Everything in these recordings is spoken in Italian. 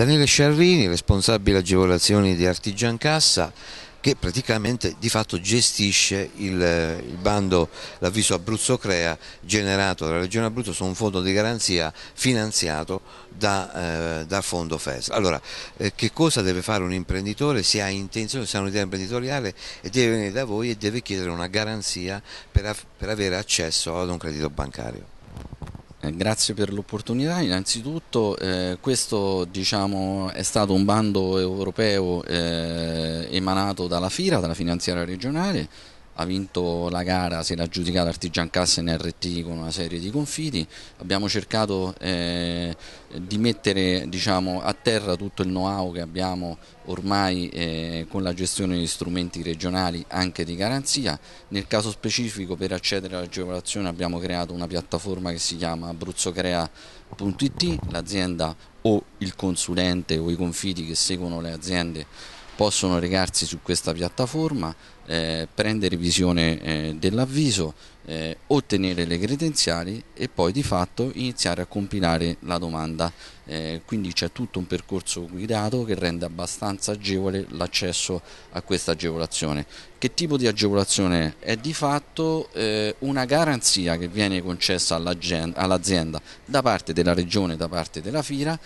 Daniele Sciarrini, responsabile agevolazioni di Artigian Cassa, che praticamente di fatto gestisce il, il bando, l'avviso Abruzzo Crea generato dalla Regione Abruzzo su un fondo di garanzia finanziato da, eh, da Fondo FES. Allora, eh, che cosa deve fare un imprenditore se ha intenzione, se ha un'idea imprenditoriale e deve venire da voi e deve chiedere una garanzia per, per avere accesso ad un credito bancario? Eh, grazie per l'opportunità, innanzitutto eh, questo diciamo, è stato un bando europeo eh, emanato dalla FIRA, dalla finanziaria regionale, ha vinto la gara, si era aggiudicato Artigian Cassa in RT con una serie di confidi, abbiamo cercato eh, di mettere diciamo, a terra tutto il know-how che abbiamo ormai eh, con la gestione di strumenti regionali anche di garanzia, nel caso specifico per accedere all'agevolazione abbiamo creato una piattaforma che si chiama abruzzocrea.it, l'azienda o il consulente o i confidi che seguono le aziende possono recarsi su questa piattaforma, eh, prendere visione eh, dell'avviso, eh, ottenere le credenziali e poi di fatto iniziare a compilare la domanda. Eh, quindi c'è tutto un percorso guidato che rende abbastanza agevole l'accesso a questa agevolazione. Che tipo di agevolazione è? È di fatto eh, una garanzia che viene concessa all'azienda da parte della regione, da parte della FIRA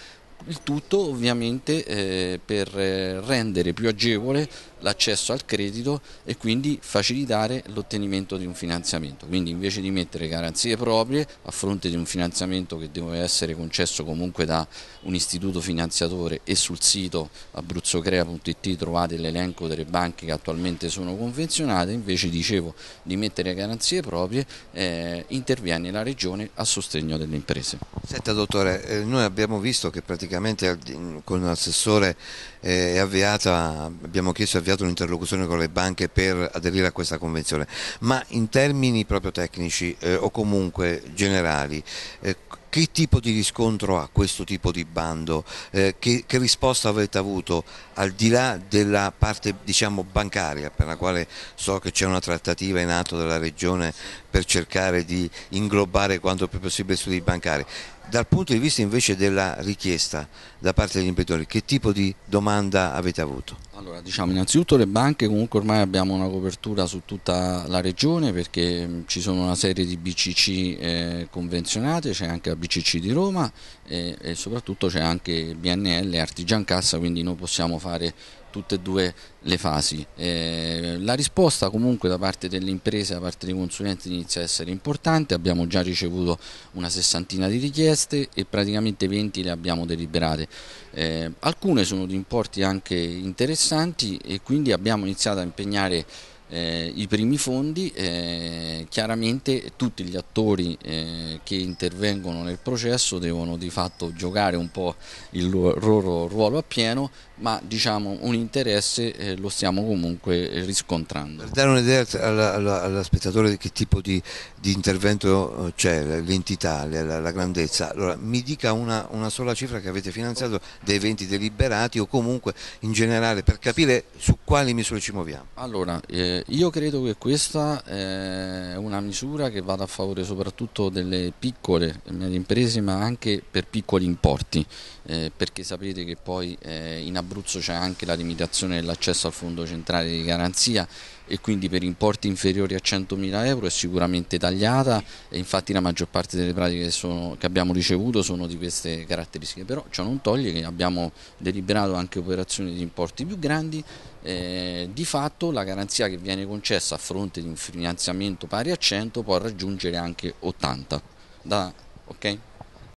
il tutto ovviamente eh, per eh, rendere più agevole l'accesso al credito e quindi facilitare l'ottenimento di un finanziamento. Quindi invece di mettere garanzie proprie a fronte di un finanziamento che deve essere concesso comunque da un istituto finanziatore e sul sito abruzzocrea.it trovate l'elenco delle banche che attualmente sono convenzionate, invece dicevo di mettere garanzie proprie eh, interviene la Regione a sostegno delle imprese. Senta dottore, eh, noi abbiamo visto che praticamente praticamente con l'assessore eh, avviata, abbiamo chiesto e avviato un'interlocuzione con le banche per aderire a questa convenzione, ma in termini proprio tecnici eh, o comunque generali, eh, che tipo di riscontro ha questo tipo di bando? Eh, che, che, risposta avete avuto al di là della parte diciamo, bancaria per la quale so che c'è una trattativa in atto della Regione per cercare di inglobare quanto più possibile i studi bancari? Dal punto di vista invece della richiesta da parte degli imprenditori, che tipo di domanda avete avuto? Allora, diciamo innanzitutto le banche comunque ormai abbiamo una copertura su tutta la regione perché mm, ci sono una serie di BCC eh, convenzionate, c'è anche la BCC di Roma e, eh, e soprattutto c'è anche BNL Artigian Cassa, quindi noi possiamo fare tutte e due le fasi. Eh, la risposta comunque da parte delle imprese, da parte dei consulenti inizia a essere importante, abbiamo già ricevuto una sessantina di richieste e praticamente 20 le abbiamo deliberate. Eh, alcune sono di importi anche interessanti e quindi abbiamo iniziato a impegnare eh, i primi fondi, eh, chiaramente tutti gli attori eh, che intervengono nel processo devono di fatto giocare un po' il loro ruolo appieno, ma diciamo un interesse eh, lo stiamo comunque riscontrando. Per dare un'idea all'aspettatore di che tipo di, di intervento eh, c'è, l'entità, la, la, grandezza, allora mi dica una, una sola cifra che avete finanziato dei 20 deliberati o comunque in generale per capire su quali misure ci muoviamo. Allora, eh, eh, io credo che questa eh, è una misura che vada a favore soprattutto delle piccole e medie imprese ma anche per piccoli importi eh, perché sapete che poi eh, in Abruzzo c'è anche la limitazione dell'accesso al fondo centrale di garanzia e quindi per importi inferiori a 100.000 euro è sicuramente tagliata e infatti la maggior parte delle pratiche che, sono, che abbiamo ricevuto sono di queste caratteristiche, però ciò non toglie che abbiamo deliberato anche operazioni di importi più grandi, eh, di fatto la garanzia che viene concessa a fronte di un finanziamento pari a 100 può raggiungere anche 80. Da, okay?